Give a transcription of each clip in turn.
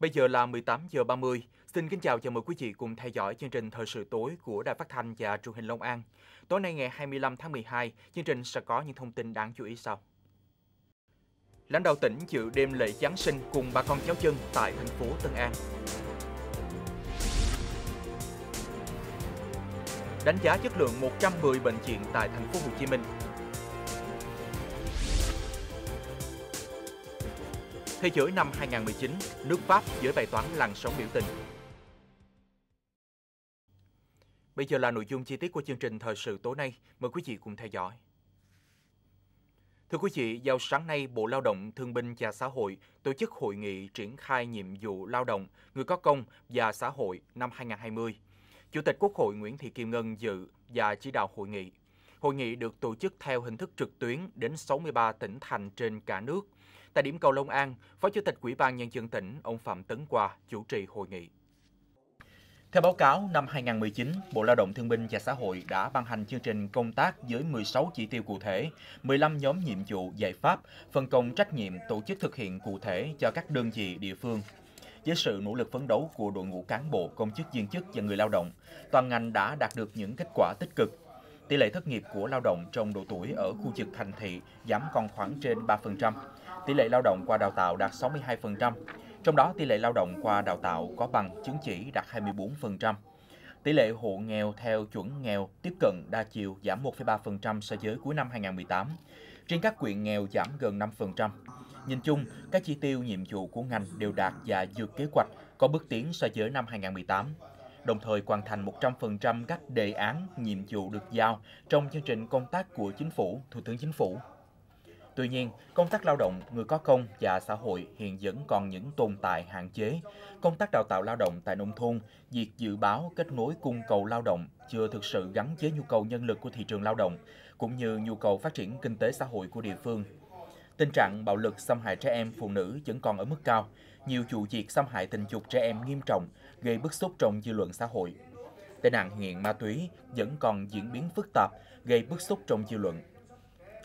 Bây giờ là 18 giờ 30. Xin kính chào và mời quý vị cùng theo dõi chương trình Thời sự tối của Đài Phát thanh và Truyền hình Long An. Tối nay ngày 25 tháng 12, chương trình sẽ có những thông tin đáng chú ý sau. Lãnh đạo tỉnh dự đêm lễ Giáng sinh cùng bà con cháu chân tại thành phố Tân An. Đánh giá chất lượng 110 bệnh viện tại thành phố Hồ Chí Minh Thế giới năm 2019, nước Pháp dưới bài toán làn sóng biểu tình. Bây giờ là nội dung chi tiết của chương trình thời sự tối nay. Mời quý vị cùng theo dõi. Thưa quý vị, vào sáng nay, Bộ Lao động, Thương binh và Xã hội tổ chức hội nghị triển khai nhiệm vụ lao động, người có công và xã hội năm 2020. Chủ tịch Quốc hội Nguyễn Thị Kim Ngân dự và chỉ đạo hội nghị. Hội nghị được tổ chức theo hình thức trực tuyến đến 63 tỉnh thành trên cả nước – Tại điểm cầu Long An, Phó Chủ tịch Ủy ban Nhân dân tỉnh, ông Phạm Tấn qua chủ trì hội nghị. Theo báo cáo, năm 2019, Bộ Lao động Thương binh và Xã hội đã ban hành chương trình công tác với 16 chỉ tiêu cụ thể, 15 nhóm nhiệm vụ giải pháp, phân công trách nhiệm tổ chức thực hiện cụ thể cho các đơn vị địa phương. Với sự nỗ lực phấn đấu của đội ngũ cán bộ, công chức viên chức và người lao động, toàn ngành đã đạt được những kết quả tích cực Tỷ lệ thất nghiệp của lao động trong độ tuổi ở khu vực thành thị giảm còn khoảng trên 3%. Tỷ lệ lao động qua đào tạo đạt 62%. Trong đó, tỷ lệ lao động qua đào tạo có bằng chứng chỉ đạt 24%. Tỷ lệ hộ nghèo theo chuẩn nghèo tiếp cận đa chiều giảm 1,3% so với cuối năm 2018. trên các quyện nghèo giảm gần 5%. Nhìn chung, các chi tiêu nhiệm vụ của ngành đều đạt và vượt kế hoạch có bước tiến so với năm 2018 đồng thời hoàn thành 100% các đề án, nhiệm vụ được giao trong chương trình công tác của Chính phủ, Thủ tướng Chính phủ. Tuy nhiên, công tác lao động, người có công và xã hội hiện vẫn còn những tồn tại hạn chế. Công tác đào tạo lao động tại nông thôn, việc dự báo kết nối cung cầu lao động chưa thực sự gắn với nhu cầu nhân lực của thị trường lao động, cũng như nhu cầu phát triển kinh tế xã hội của địa phương Tình trạng bạo lực xâm hại trẻ em phụ nữ vẫn còn ở mức cao. Nhiều vụ việc xâm hại tình dục trẻ em nghiêm trọng, gây bức xúc trong dư luận xã hội. Tệ nạn nghiện ma túy vẫn còn diễn biến phức tạp, gây bức xúc trong dư luận.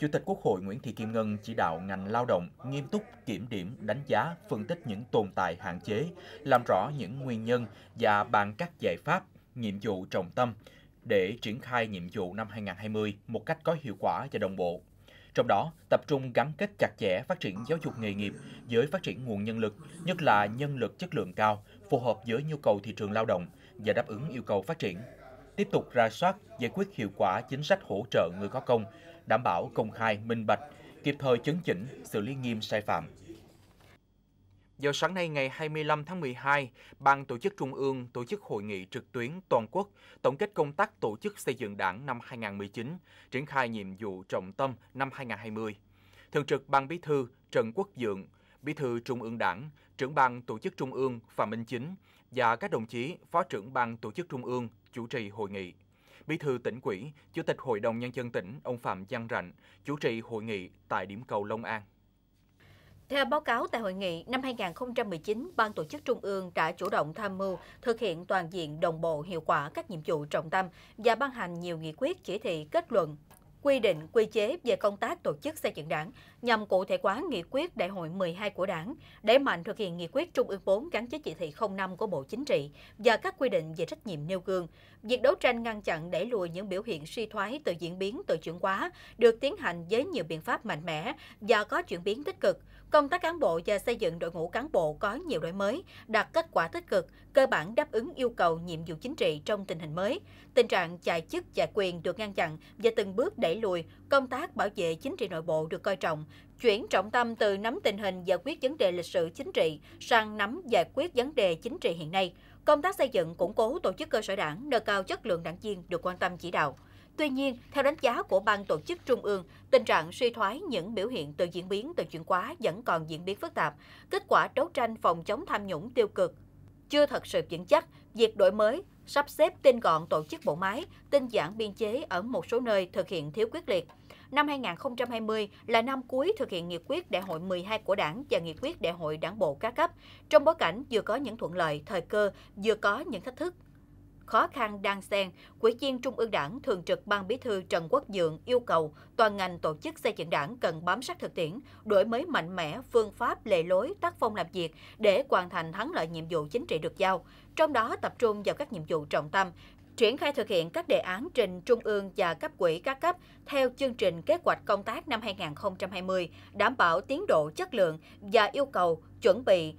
Chủ tịch Quốc hội Nguyễn Thị Kim Ngân chỉ đạo ngành lao động nghiêm túc kiểm điểm, đánh giá, phân tích những tồn tại hạn chế, làm rõ những nguyên nhân và bàn các giải pháp, nhiệm vụ trọng tâm để triển khai nhiệm vụ năm 2020 một cách có hiệu quả và đồng bộ. Trong đó, tập trung gắn kết chặt chẽ phát triển giáo dục nghề nghiệp với phát triển nguồn nhân lực, nhất là nhân lực chất lượng cao, phù hợp với nhu cầu thị trường lao động và đáp ứng yêu cầu phát triển. Tiếp tục ra soát, giải quyết hiệu quả chính sách hỗ trợ người có công, đảm bảo công khai, minh bạch, kịp thời chấn chỉnh, xử lý nghiêm sai phạm. Giờ sáng nay ngày 25 tháng 12, Ban tổ chức Trung ương tổ chức hội nghị trực tuyến toàn quốc tổng kết công tác tổ chức xây dựng đảng năm 2019, triển khai nhiệm vụ trọng tâm năm 2020. Thường trực Ban Bí thư Trần Quốc Dượng, Bí thư Trung ương Đảng, trưởng Ban tổ chức Trung ương Phạm Minh Chính và các đồng chí Phó trưởng Ban tổ chức Trung ương chủ trì hội nghị. Bí thư tỉnh ủy, Chủ tịch Hội đồng Nhân dân tỉnh ông Phạm Văn Rạnh chủ trì hội nghị tại điểm cầu Long An. Theo báo cáo tại hội nghị, năm 2019, Ban tổ chức Trung ương đã chủ động tham mưu thực hiện toàn diện đồng bộ hiệu quả các nhiệm vụ trọng tâm và ban hành nhiều nghị quyết chỉ thị kết luận quy định quy chế về công tác tổ chức xây dựng đảng nhằm cụ thể hóa nghị quyết đại hội 12 của đảng, đẩy mạnh thực hiện nghị quyết Trung ương 4 gắn với chỉ thị 05 của Bộ Chính trị và các quy định về trách nhiệm nêu gương. Việc đấu tranh ngăn chặn đẩy lùi những biểu hiện suy thoái từ diễn biến tự chuyển hóa được tiến hành với nhiều biện pháp mạnh mẽ và có chuyển biến tích cực. Công tác cán bộ và xây dựng đội ngũ cán bộ có nhiều đổi mới, đạt kết quả tích cực, cơ bản đáp ứng yêu cầu nhiệm vụ chính trị trong tình hình mới. Tình trạng chạy chức chạy quyền được ngăn chặn và từng bước đẩy lùi, công tác bảo vệ chính trị nội bộ được coi trọng, chuyển trọng tâm từ nắm tình hình giải quyết vấn đề lịch sử chính trị sang nắm giải quyết vấn đề chính trị hiện nay. Công tác xây dựng củng cố tổ chức cơ sở đảng, nâng cao chất lượng đảng viên được quan tâm chỉ đạo. Tuy nhiên, theo đánh giá của Ban tổ chức Trung ương, tình trạng suy thoái những biểu hiện từ diễn biến từ chuyển quá vẫn còn diễn biến phức tạp. Kết quả đấu tranh phòng chống tham nhũng tiêu cực chưa thật sự vững chắc, việc đổi mới, sắp xếp tinh gọn tổ chức bộ máy, tinh giản biên chế ở một số nơi thực hiện thiếu quyết liệt. Năm 2020 là năm cuối thực hiện nghị quyết đại hội 12 của đảng và nghị quyết đại hội đảng bộ các cấp, trong bối cảnh vừa có những thuận lợi, thời cơ, vừa có những thách thức khó khăn đang xen, Ủy viên Trung ương Đảng Thường trực Ban Bí thư Trần Quốc Dượng yêu cầu toàn ngành tổ chức xây dựng đảng cần bám sát thực tiễn, đổi mới mạnh mẽ phương pháp, lề lối, tác phong làm việc để hoàn thành thắng lợi nhiệm vụ chính trị được giao, trong đó tập trung vào các nhiệm vụ trọng tâm, triển khai thực hiện các đề án trình trung ương và cấp quỹ các cấp theo chương trình kế hoạch công tác năm 2020, đảm bảo tiến độ chất lượng và yêu cầu chuẩn bị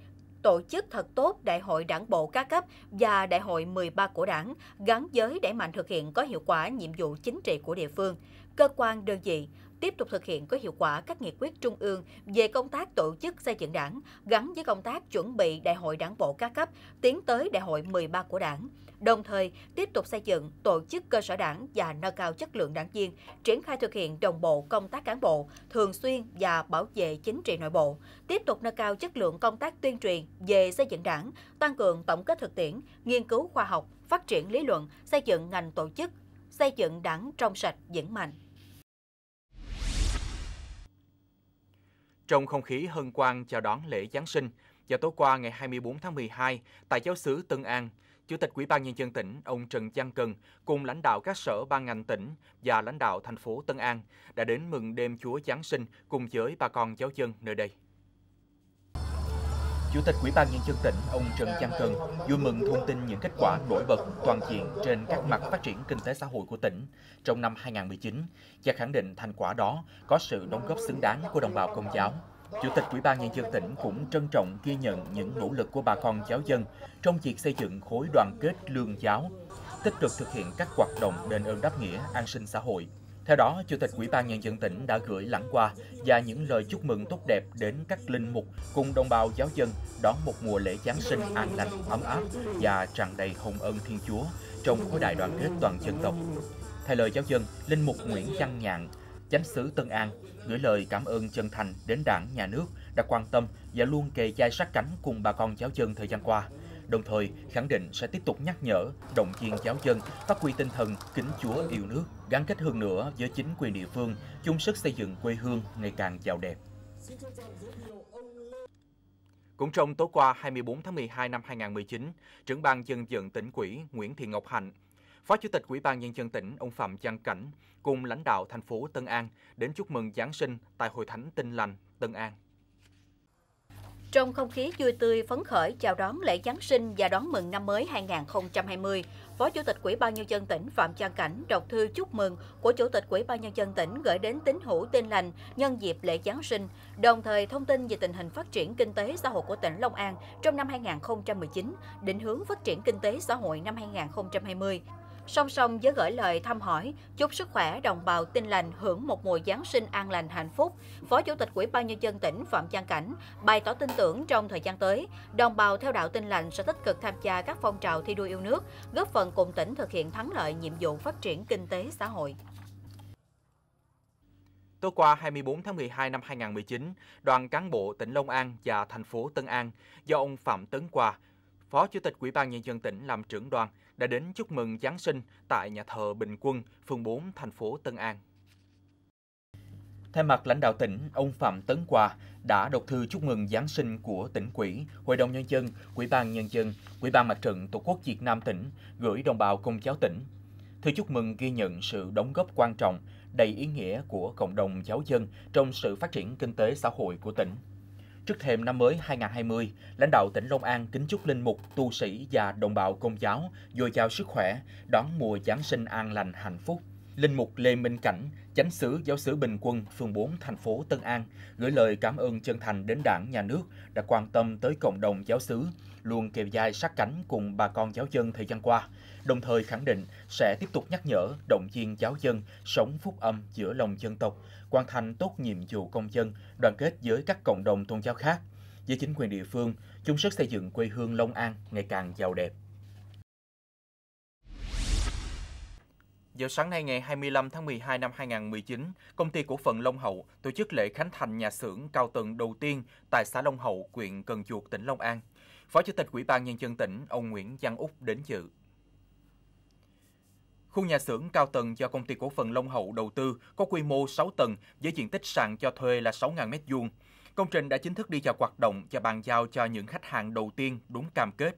tổ chức thật tốt đại hội đảng bộ các cấp và đại hội 13 của đảng, gắn với đẩy mạnh thực hiện có hiệu quả nhiệm vụ chính trị của địa phương, cơ quan đơn vị, tiếp tục thực hiện có hiệu quả các nghị quyết trung ương về công tác tổ chức xây dựng đảng gắn với công tác chuẩn bị đại hội đảng bộ các cấp tiến tới đại hội 13 của đảng, đồng thời tiếp tục xây dựng tổ chức cơ sở đảng và nâng cao chất lượng đảng viên, triển khai thực hiện đồng bộ công tác cán bộ, thường xuyên và bảo vệ chính trị nội bộ, tiếp tục nâng cao chất lượng công tác tuyên truyền về xây dựng đảng, tăng cường tổng kết thực tiễn, nghiên cứu khoa học, phát triển lý luận, xây dựng ngành tổ chức, xây dựng đảng trong sạch vững mạnh. Trong không khí hân hoan chào đón lễ Giáng sinh, vào tối qua ngày 24 tháng 12, tại giáo xứ Tân An, Chủ tịch Ủy ban Nhân dân tỉnh ông Trần Giang Cần cùng lãnh đạo các sở ban ngành tỉnh và lãnh đạo thành phố Tân An đã đến mừng đêm Chúa Giáng sinh cùng với bà con giáo dân nơi đây. Chủ tịch Ủy ban Nhân dân tỉnh ông Trần Giang Cần vui mừng thông tin những kết quả nổi bật toàn diện trên các mặt phát triển kinh tế xã hội của tỉnh trong năm 2019 và khẳng định thành quả đó có sự đóng góp xứng đáng của đồng bào công giáo. Chủ tịch Ủy ban Nhân dân tỉnh cũng trân trọng ghi nhận những nỗ lực của bà con giáo dân trong việc xây dựng khối đoàn kết lương giáo, tích cực thực hiện các hoạt động đền ơn đáp nghĩa, an sinh xã hội, theo đó, Chủ tịch Ủy ban Nhân dân tỉnh đã gửi lãng hoa và những lời chúc mừng tốt đẹp đến các linh mục cùng đồng bào giáo dân đón một mùa lễ Giáng sinh an lành, ấm áp và tràn đầy hồng ân Thiên Chúa trong khối đại đoàn kết toàn dân tộc. Thay lời giáo dân, Linh mục Nguyễn Văn Nhạn, chánh xứ Tân An, gửi lời cảm ơn chân thành đến đảng, nhà nước đã quan tâm và luôn kề vai sát cánh cùng bà con giáo dân thời gian qua đồng thời khẳng định sẽ tiếp tục nhắc nhở, động viên giáo dân phát huy tinh thần kính Chúa yêu nước, gắn kết hơn nữa với chính quyền địa phương, chung sức xây dựng quê hương ngày càng giàu đẹp. Cũng trong tối qua 24 tháng 12 năm 2019, trưởng ban dân vận tỉnh quỹ Nguyễn Thị Ngọc Hạnh, Phó Chủ tịch Ủy ban Nhân dân tỉnh ông Phạm Văn Cảnh cùng lãnh đạo thành phố Tân An đến chúc mừng Giáng sinh tại Hội Thánh Tinh Lành, Tân An. Trong không khí vui tươi phấn khởi chào đón lễ Giáng sinh và đón mừng năm mới 2020, Phó Chủ tịch Ủy ban nhân dân tỉnh Phạm Trang Cảnh đọc thư chúc mừng của Chủ tịch Ủy ban nhân dân tỉnh gửi đến tín hữu tin lành nhân dịp lễ Giáng sinh, đồng thời thông tin về tình hình phát triển kinh tế xã hội của tỉnh Long An trong năm 2019, định hướng phát triển kinh tế xã hội năm 2020. Song song với gửi lời thăm hỏi, chúc sức khỏe đồng bào tin lành hưởng một mùa Giáng sinh an lành hạnh phúc, Phó Chủ tịch Ủy ban Nhân dân tỉnh Phạm Giang Cảnh bày tỏ tin tưởng trong thời gian tới, đồng bào theo đạo tin lành sẽ tích cực tham gia các phong trào thi đua yêu nước, góp phần cùng tỉnh thực hiện thắng lợi nhiệm vụ phát triển kinh tế xã hội. Tối qua 24 tháng 12 năm 2019, đoàn cán bộ tỉnh Long An và thành phố Tân An do ông Phạm Tấn Quà, Phó Chủ tịch Ủy ban Nhân dân tỉnh làm trưởng đoàn, đã đến chúc mừng Giáng sinh tại nhà thờ Bình Quân, phường 4, thành phố Tân An. Thay mặt lãnh đạo tỉnh, ông Phạm Tấn Quà đã đọc thư chúc mừng Giáng sinh của tỉnh quỹ, Hội đồng Nhân dân, Quỹ ban Nhân dân, Quỹ ban Mặt trận Tổ quốc Việt Nam tỉnh gửi đồng bào công giáo tỉnh. Thư chúc mừng ghi nhận sự đóng góp quan trọng, đầy ý nghĩa của cộng đồng giáo dân trong sự phát triển kinh tế xã hội của tỉnh. Trước thêm năm mới 2020, lãnh đạo tỉnh Long An kính chúc linh mục, tu sĩ và đồng bào công giáo dồi dào sức khỏe, đón mùa Giáng sinh an lành hạnh phúc. Linh mục Lê Minh Cảnh, chánh xứ giáo xứ Bình Quân, phường 4, thành phố Tân An, gửi lời cảm ơn chân thành đến đảng, nhà nước đã quan tâm tới cộng đồng giáo xứ, luôn kề dài sát cánh cùng bà con giáo dân thời gian qua, đồng thời khẳng định sẽ tiếp tục nhắc nhở, động viên giáo dân sống phúc âm giữa lòng dân tộc, hoàn thành tốt nhiệm vụ công dân, đoàn kết với các cộng đồng tôn giáo khác. Với chính quyền địa phương, chung sức xây dựng quê hương Long An ngày càng giàu đẹp. Giờ sáng nay ngày 25 tháng 12 năm 2019, công ty cổ phần Long Hậu tổ chức lễ khánh thành nhà xưởng cao tầng đầu tiên tại xã Long Hậu, huyện Cần Chuột, tỉnh Long An. Phó Chủ tịch Ủy ban Nhân dân tỉnh, ông Nguyễn Văn Úc đến dự. Khu nhà xưởng cao tầng do công ty cổ phần Long Hậu đầu tư có quy mô 6 tầng với diện tích sàn cho thuê là 6.000 m2. Công trình đã chính thức đi vào hoạt động và bàn giao cho những khách hàng đầu tiên đúng cam kết.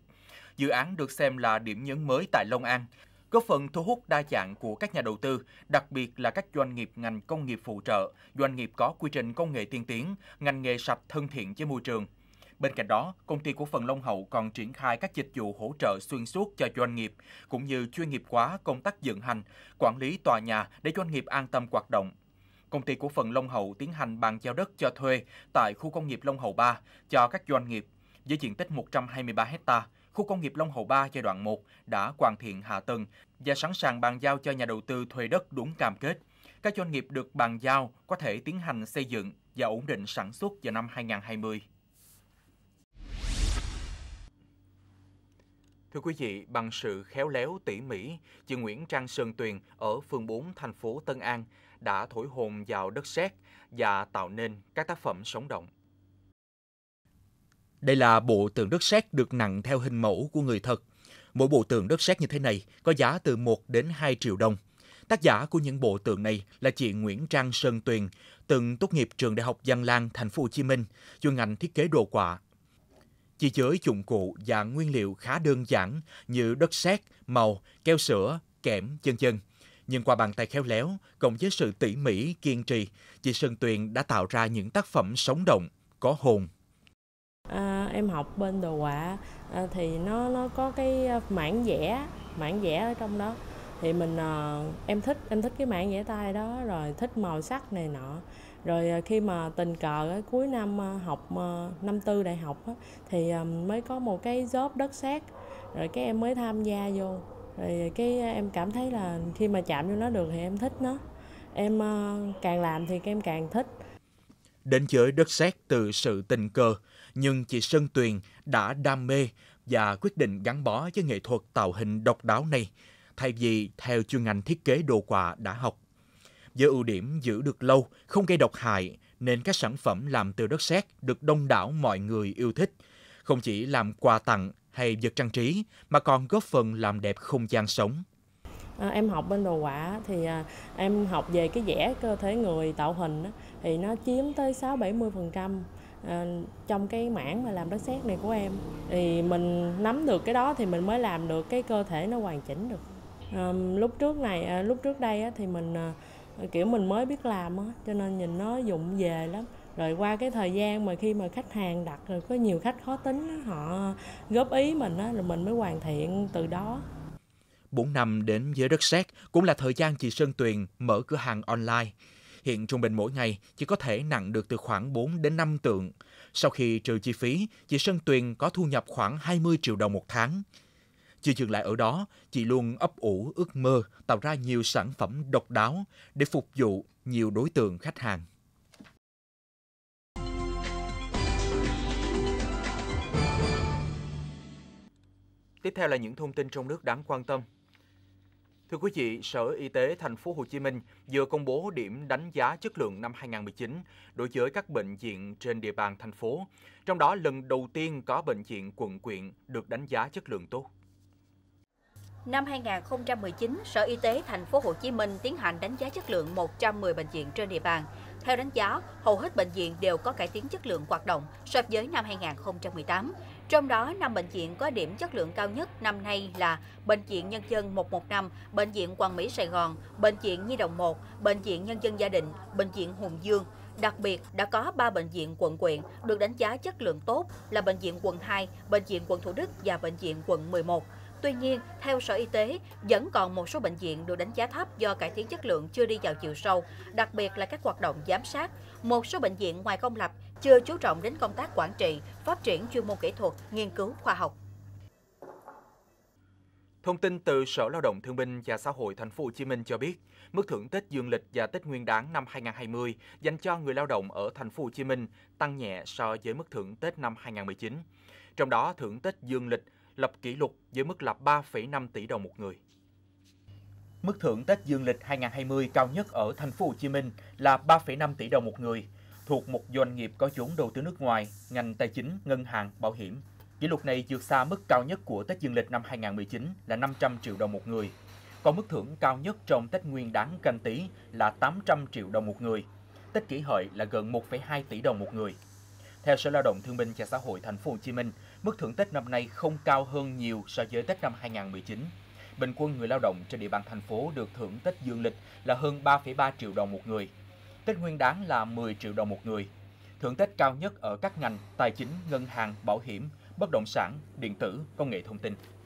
Dự án được xem là điểm nhấn mới tại Long An, góp phần thu hút đa dạng của các nhà đầu tư, đặc biệt là các doanh nghiệp ngành công nghiệp phụ trợ, doanh nghiệp có quy trình công nghệ tiên tiến, ngành nghề sạch thân thiện với môi trường. Bên cạnh đó, công ty cổ phần Long Hậu còn triển khai các dịch vụ hỗ trợ xuyên suốt cho doanh nghiệp, cũng như chuyên nghiệp hóa công tác dựng hành, quản lý tòa nhà để doanh nghiệp an tâm hoạt động. Công ty cổ phần Long Hậu tiến hành bàn giao đất cho thuê tại khu công nghiệp Long Hậu 3 cho các doanh nghiệp với diện tích 123 hectare khu công nghiệp Long Hậu 3 giai đoạn 1 đã hoàn thiện hạ tầng và sẵn sàng bàn giao cho nhà đầu tư thuê đất đúng cam kết. Các doanh nghiệp được bàn giao có thể tiến hành xây dựng và ổn định sản xuất vào năm 2020. Thưa quý vị, bằng sự khéo léo tỉ mỉ, chị Nguyễn Trang Sơn Tuyền ở phường 4 thành phố Tân An đã thổi hồn vào đất sét và tạo nên các tác phẩm sống động. Đây là bộ tượng đất sét được nặng theo hình mẫu của người thật. Mỗi bộ tượng đất sét như thế này có giá từ 1 đến 2 triệu đồng. Tác giả của những bộ tượng này là chị Nguyễn Trang Sơn Tuyền, từng tốt nghiệp trường Đại học Văn Lang, thành phố Hồ Chí Minh, chuyên ngành thiết kế đồ họa. Chỉ với dụng cụ và nguyên liệu khá đơn giản như đất sét, màu, keo sữa, kẽm, chân chân. Nhưng qua bàn tay khéo léo, cộng với sự tỉ mỉ, kiên trì, chị Sơn Tuyền đã tạo ra những tác phẩm sống động, có hồn, à, em học bên đồ họa à, thì nó nó có cái à, mảng vẽ mảng vẽ ở trong đó thì mình à, em thích em thích cái mảng vẽ tay đó rồi thích màu sắc này nọ rồi à, khi mà tình cờ á, cuối năm à, học năm tư đại học thì mới có một cái job đất sét rồi cái em mới tham gia vô rồi cái em cảm thấy là khi mà chạm vô nó được thì em thích nó em càng làm thì em càng thích đến giới đất sét từ sự tình cờ, nhưng chị Sơn Tuyền đã đam mê và quyết định gắn bó với nghệ thuật tạo hình độc đáo này, thay vì theo chuyên ngành thiết kế đồ quà đã học. Với ưu điểm giữ được lâu, không gây độc hại, nên các sản phẩm làm từ đất sét được đông đảo mọi người yêu thích. Không chỉ làm quà tặng hay vật trang trí, mà còn góp phần làm đẹp không gian sống. À, em học bên đồ họa thì à, em học về cái vẽ cơ thể người tạo hình đó thì nó chiếm tới 6 70 phần trăm à, trong cái mảng mà làm đất sét này của em thì mình nắm được cái đó thì mình mới làm được cái cơ thể nó hoàn chỉnh được à, lúc trước này à, lúc trước đây thì mình kiểu mình mới biết làm á, cho nên nhìn nó dụng về lắm rồi qua cái thời gian mà khi mà khách hàng đặt rồi có nhiều khách khó tính họ góp ý mình á, rồi mình mới hoàn thiện từ đó 4 năm đến với đất sét cũng là thời gian chị Sơn Tuyền mở cửa hàng online Hiện trung bình mỗi ngày chỉ có thể nặng được từ khoảng 4 đến 5 tượng. Sau khi trừ chi phí, chị Sơn Tuyền có thu nhập khoảng 20 triệu đồng một tháng. Chưa dừng lại ở đó, chị luôn ấp ủ ước mơ tạo ra nhiều sản phẩm độc đáo để phục vụ nhiều đối tượng khách hàng. Tiếp theo là những thông tin trong nước đáng quan tâm. Thưa quý vị, Sở Y tế thành phố Hồ Chí Minh vừa công bố điểm đánh giá chất lượng năm 2019 đối với các bệnh viện trên địa bàn thành phố. Trong đó lần đầu tiên có bệnh viện quận quyện được đánh giá chất lượng tốt. Năm 2019, Sở Y tế thành phố Hồ Chí Minh tiến hành đánh giá chất lượng 110 bệnh viện trên địa bàn. Theo đánh giá, hầu hết bệnh viện đều có cải tiến chất lượng hoạt động so với năm 2018. Trong đó, 5 bệnh viện có điểm chất lượng cao nhất năm nay là Bệnh viện Nhân dân 115, Bệnh viện Quang Mỹ Sài Gòn, Bệnh viện Nhi Đồng 1, Bệnh viện Nhân dân Gia định, Bệnh viện Hùng Dương. Đặc biệt, đã có 3 bệnh viện quận quyện được đánh giá chất lượng tốt là Bệnh viện quận 2, Bệnh viện quận Thủ Đức và Bệnh viện quận 11. Tuy nhiên, theo Sở Y tế, vẫn còn một số bệnh viện được đánh giá thấp do cải tiến chất lượng chưa đi vào chiều sâu, đặc biệt là các hoạt động giám sát. Một số bệnh viện ngoài công lập chưa chú trọng đến công tác quản trị, phát triển chuyên môn kỹ thuật, nghiên cứu khoa học. Thông tin từ Sở Lao động Thương binh và Xã hội Thành phố Hồ Chí Minh cho biết, mức thưởng Tết Dương lịch và Tết Nguyên đán năm 2020 dành cho người lao động ở Thành phố Hồ Chí Minh tăng nhẹ so với mức thưởng Tết năm 2019. Trong đó, thưởng Tết Dương lịch lập kỷ lục với mức là 3,5 tỷ đồng một người. Mức thưởng Tết Dương lịch 2020 cao nhất ở Thành phố Hồ Chí Minh là 3,5 tỷ đồng một người – thuộc một doanh nghiệp có vốn đầu tư nước ngoài, ngành tài chính, ngân hàng, bảo hiểm. Kỷ lục này vượt xa mức cao nhất của Tết Dương lịch năm 2019 là 500 triệu đồng một người. Còn mức thưởng cao nhất trong Tết Nguyên đáng canh tí là 800 triệu đồng một người. Tết kỷ hợi là gần 1,2 tỷ đồng một người. Theo Sở Lao động Thương binh và Xã hội Thành phố Hồ Chí Minh, mức thưởng Tết năm nay không cao hơn nhiều so với Tết năm 2019. Bình quân người lao động trên địa bàn thành phố được thưởng Tết dương lịch là hơn 3,3 triệu đồng một người, Tết nguyên đáng là 10 triệu đồng một người. Thưởng Tết cao nhất ở các ngành tài chính, ngân hàng, bảo hiểm, bất động sản, điện tử, công nghệ thông tin.